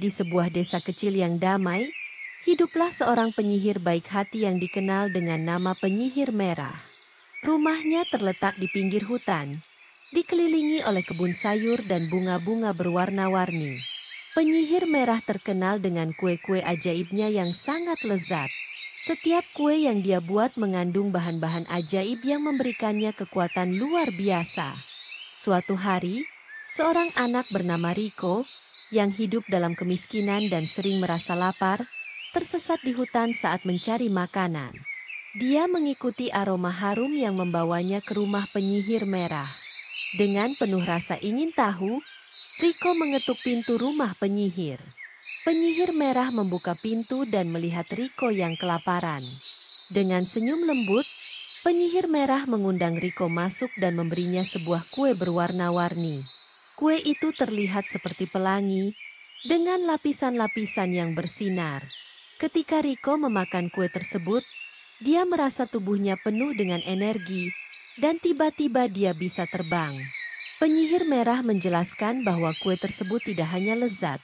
di sebuah desa kecil yang damai, hiduplah seorang penyihir baik hati yang dikenal dengan nama penyihir merah. Rumahnya terletak di pinggir hutan, dikelilingi oleh kebun sayur dan bunga-bunga berwarna-warni. Penyihir merah terkenal dengan kue-kue ajaibnya yang sangat lezat. Setiap kue yang dia buat mengandung bahan-bahan ajaib yang memberikannya kekuatan luar biasa. Suatu hari, seorang anak bernama Riko yang hidup dalam kemiskinan dan sering merasa lapar, tersesat di hutan saat mencari makanan. Dia mengikuti aroma harum yang membawanya ke rumah penyihir merah. Dengan penuh rasa ingin tahu, Riko mengetuk pintu rumah penyihir. Penyihir merah membuka pintu dan melihat Riko yang kelaparan. Dengan senyum lembut, penyihir merah mengundang Riko masuk dan memberinya sebuah kue berwarna-warni. Kue itu terlihat seperti pelangi, dengan lapisan-lapisan yang bersinar. Ketika Riko memakan kue tersebut, dia merasa tubuhnya penuh dengan energi, dan tiba-tiba dia bisa terbang. Penyihir merah menjelaskan bahwa kue tersebut tidak hanya lezat,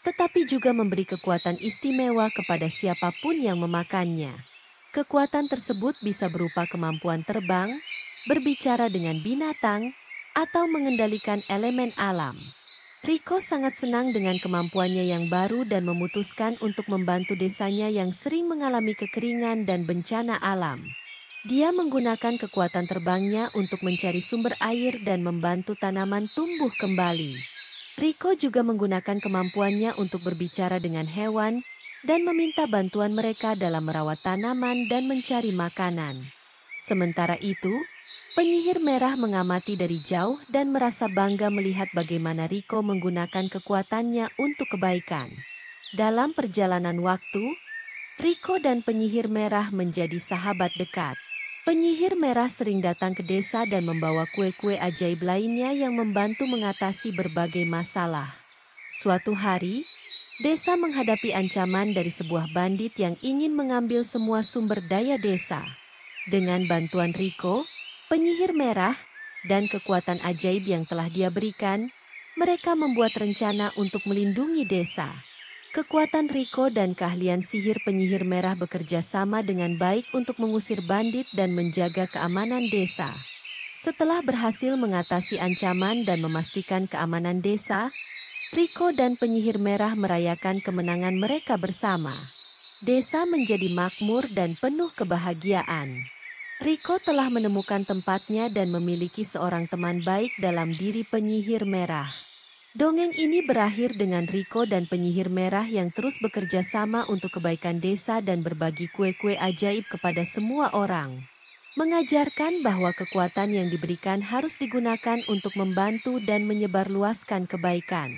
tetapi juga memberi kekuatan istimewa kepada siapapun yang memakannya. Kekuatan tersebut bisa berupa kemampuan terbang, berbicara dengan binatang, atau mengendalikan elemen alam. Rico sangat senang dengan kemampuannya yang baru dan memutuskan untuk membantu desanya yang sering mengalami kekeringan dan bencana alam. Dia menggunakan kekuatan terbangnya untuk mencari sumber air dan membantu tanaman tumbuh kembali. Rico juga menggunakan kemampuannya untuk berbicara dengan hewan dan meminta bantuan mereka dalam merawat tanaman dan mencari makanan. Sementara itu, Penyihir merah mengamati dari jauh dan merasa bangga melihat bagaimana Riko menggunakan kekuatannya untuk kebaikan. Dalam perjalanan waktu, Riko dan penyihir merah menjadi sahabat dekat. Penyihir merah sering datang ke desa dan membawa kue-kue ajaib lainnya yang membantu mengatasi berbagai masalah. Suatu hari, desa menghadapi ancaman dari sebuah bandit yang ingin mengambil semua sumber daya desa. Dengan bantuan Riko, penyihir merah, dan kekuatan ajaib yang telah dia berikan, mereka membuat rencana untuk melindungi desa. Kekuatan Riko dan keahlian sihir penyihir merah bekerja sama dengan baik untuk mengusir bandit dan menjaga keamanan desa. Setelah berhasil mengatasi ancaman dan memastikan keamanan desa, Riko dan penyihir merah merayakan kemenangan mereka bersama. Desa menjadi makmur dan penuh kebahagiaan. Riko telah menemukan tempatnya dan memiliki seorang teman baik dalam diri penyihir merah. Dongeng ini berakhir dengan Riko dan penyihir merah yang terus bekerja sama untuk kebaikan desa dan berbagi kue-kue ajaib kepada semua orang. Mengajarkan bahwa kekuatan yang diberikan harus digunakan untuk membantu dan menyebarluaskan kebaikan.